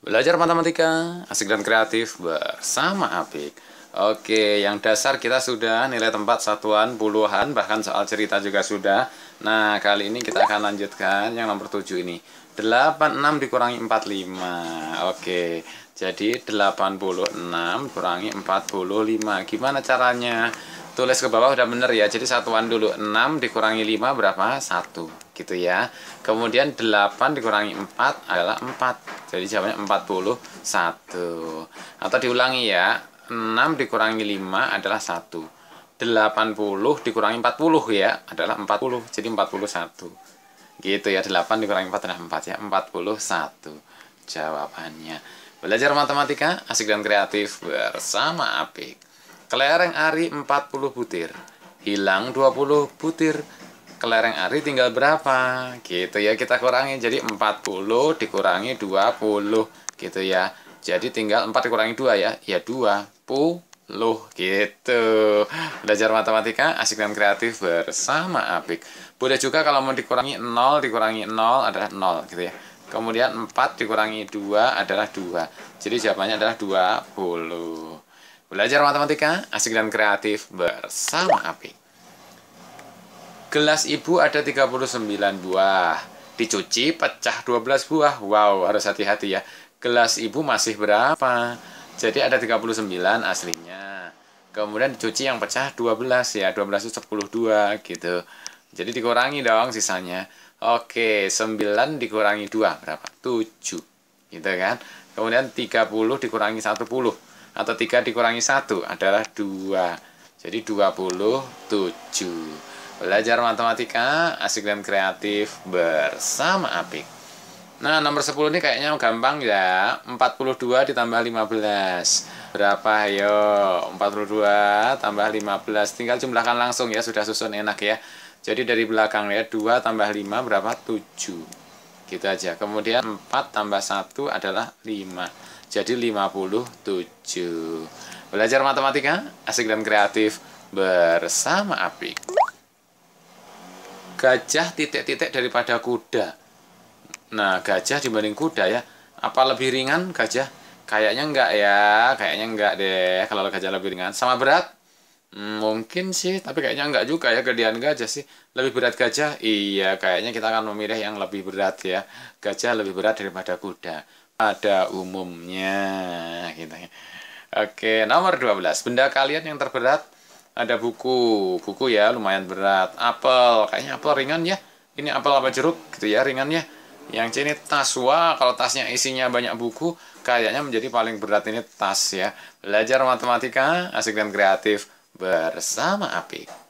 Belajar matematika, asik dan kreatif bersama Apik. Oke, yang dasar kita sudah, nilai tempat, satuan, puluhan, bahkan soal cerita juga sudah. Nah, kali ini kita akan lanjutkan yang nomor 7 ini. 86 dikurangi 45. Oke, jadi 86 kurangi 45. Gimana caranya? Tulis ke bawah udah bener ya. Jadi satuan dulu 6 dikurangi 5 berapa? 1 gitu ya. Kemudian 8 dikurangi 4 adalah 4. Jadi jawabannya 41 Atau diulangi ya 6 dikurangi 5 adalah 1 80 dikurangi 40 ya adalah 40 Jadi 41 Gitu ya 8 dikurangi 4 adalah 4 ya 41 Jawabannya Belajar matematika asik dan kreatif bersama Apik Kelereng Ari 40 butir Hilang 20 butir kelereng Ari tinggal berapa gitu ya kita kurangi jadi 40 dikurangi 20 gitu ya jadi tinggal 4 dikurangi 2 ya ya 20 gitu belajar matematika asik dan kreatif bersama Apik boleh juga kalau mau dikurangi 0 dikurangi 0 adalah 0 gitu ya kemudian 4 dikurangi 2 adalah 2 jadi jawabannya adalah 20 belajar matematika asik dan kreatif bersama Apik Gelas ibu ada 39 buah. Dicuci pecah 12 buah. Wow, harus hati-hati ya. Gelas ibu masih berapa? Jadi ada 39 aslinya. Kemudian dicuci yang pecah 12 ya. 12 itu 10 2 gitu. Jadi dikurangi dong sisanya. Oke, 9 dikurangi 2 berapa? 7. Gitu kan? Kemudian 30 dikurangi 10 atau 3 dikurangi 1 adalah 2. Jadi 27. Belajar matematika, asik dan kreatif bersama Apik. Nah, nomor 10 ini kayaknya gampang ya. 42 ditambah 15. Berapa yo? 42 tambah 15. Tinggal jumlahkan langsung ya, sudah susun enak ya. Jadi dari belakang ya, 2 tambah 5 berapa? 7. Gitu aja. Kemudian 4 tambah 1 adalah 5. Jadi 57. Belajar matematika, asik dan kreatif bersama Apik gajah titik-titik daripada kuda. Nah, gajah dibanding kuda ya. Apa lebih ringan gajah? Kayaknya enggak ya, kayaknya enggak deh kalau gajah lebih ringan. Sama berat? Hmm, mungkin sih, tapi kayaknya enggak juga ya gedean gajah sih. Lebih berat gajah? Iya, kayaknya kita akan memilih yang lebih berat ya. Gajah lebih berat daripada kuda. Ada umumnya gitu ya. Oke, nomor 12. Benda kalian yang terberat ada buku buku ya lumayan berat apel kayaknya apel ringan ya ini apel apa jeruk gitu ya ringannya. yang ini tas wah kalau tasnya isinya banyak buku kayaknya menjadi paling berat ini tas ya belajar matematika asik dan kreatif bersama Apik